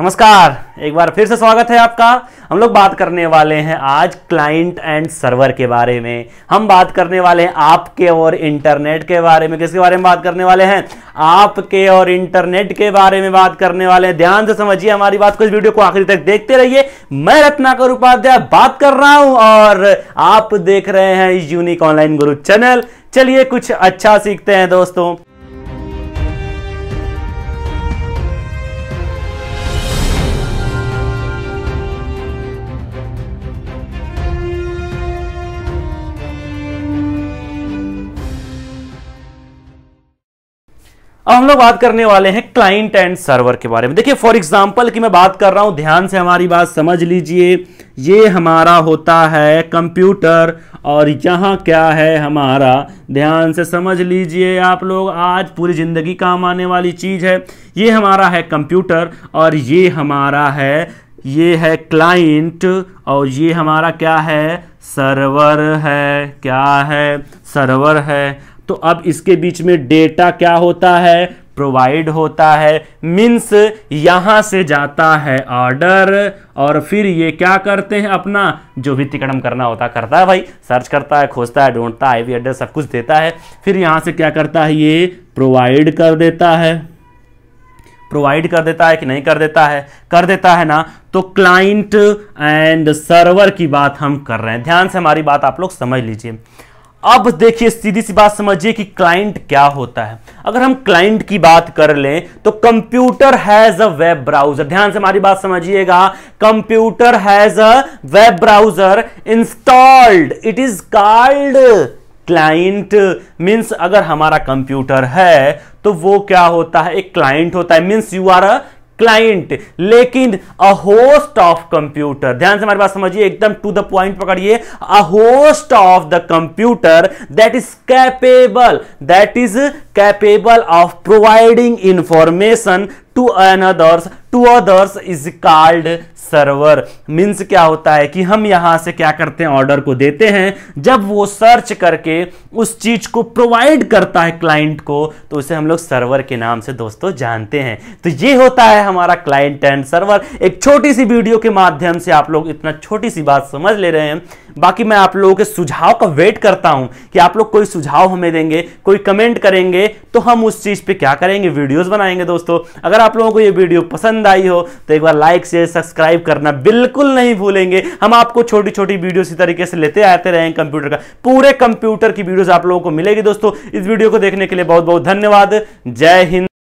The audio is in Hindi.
नमस्कार एक बार फिर से स्वागत है आपका हम लोग बात करने वाले हैं आज क्लाइंट एंड सर्वर के बारे में हम बात करने वाले हैं आपके और इंटरनेट के बारे में किसके बारे में बात करने वाले हैं आपके और इंटरनेट के बारे में बात करने वाले हैं ध्यान से समझिए हमारी बात को इस वीडियो को आखिरी तक देखते रहिए मैं रत्नाकर उपाध्याय बात कर रहा हूं और आप देख रहे हैं यूनिक ऑनलाइन गुरु चैनल चलिए कुछ अच्छा सीखते हैं दोस्तों अब हम लोग बात करने वाले हैं क्लाइंट एंड सर्वर के बारे में देखिए फॉर एग्जाम्पल की मैं बात कर रहा हूं ध्यान से हमारी बात समझ लीजिए ये हमारा होता है कंप्यूटर और यहाँ क्या है हमारा ध्यान से समझ लीजिए आप लोग आज पूरी ज़िंदगी काम आने वाली चीज़ है ये हमारा है कंप्यूटर और ये हमारा है ये है क्लाइंट और ये हमारा क्या है सर्वर है क्या है सर्वर है तो अब इसके बीच में डेटा क्या होता है प्रोवाइड होता है मीन्स यहां से जाता है ऑर्डर और फिर ये क्या करते हैं अपना जो भी तिकड़म करना होता करता है भाई सर्च करता है खोजता है ढूंढता है आई एड्रेस सब कुछ देता है फिर यहां से क्या करता है ये प्रोवाइड कर देता है प्रोवाइड कर देता है कि नहीं कर देता है कर देता है ना तो क्लाइंट एंड सर्वर की बात हम कर रहे हैं ध्यान से हमारी बात आप लोग समझ लीजिए अब देखिए सीधी सी बात समझिए कि क्लाइंट क्या होता है अगर हम क्लाइंट की बात कर लें तो computer has a web browser ध्यान से हमारी बात समझिएगा computer has a web browser installed it is called client means अगर हमारा कंप्यूटर है तो वो क्या होता है एक क्लाइंट होता है means you are a client लेकिन अ होस्ट ऑफ कंप्यूटर ध्यान से हमारे बात समझिए एकदम टू द पॉइंट पकड़िए a host of the computer that is capable that is capable of providing information to anothers to others is called server means क्या होता है कि हम यहां से क्या करते हैं ऑर्डर को देते हैं जब वो सर्च करके उस चीज को प्रोवाइड करता है क्लाइंट को तो उसे हम लोग सर्वर के नाम से दोस्तों जानते हैं तो ये होता है हमारा क्लाइंट एंड सर्वर एक छोटी सी वीडियो के माध्यम से आप लोग इतना छोटी सी बात समझ ले रहे हैं बाकी मैं आप लोगों के सुझाव का वेट करता हूं कि आप लोग कोई सुझाव हमें देंगे कोई कमेंट करेंगे तो हम उस चीज पे क्या करेंगे वीडियोस बनाएंगे दोस्तों अगर आप लोगों को ये वीडियो पसंद आई हो तो एक बार लाइक शेयर सब्सक्राइब करना बिल्कुल नहीं भूलेंगे हम आपको छोटी छोटी वीडियो इसी तरीके से लेते आते रहे कंप्यूटर का पूरे कंप्यूटर की वीडियो आप लोगों को मिलेगी दोस्तों इस वीडियो को देखने के लिए बहुत बहुत धन्यवाद जय हिंद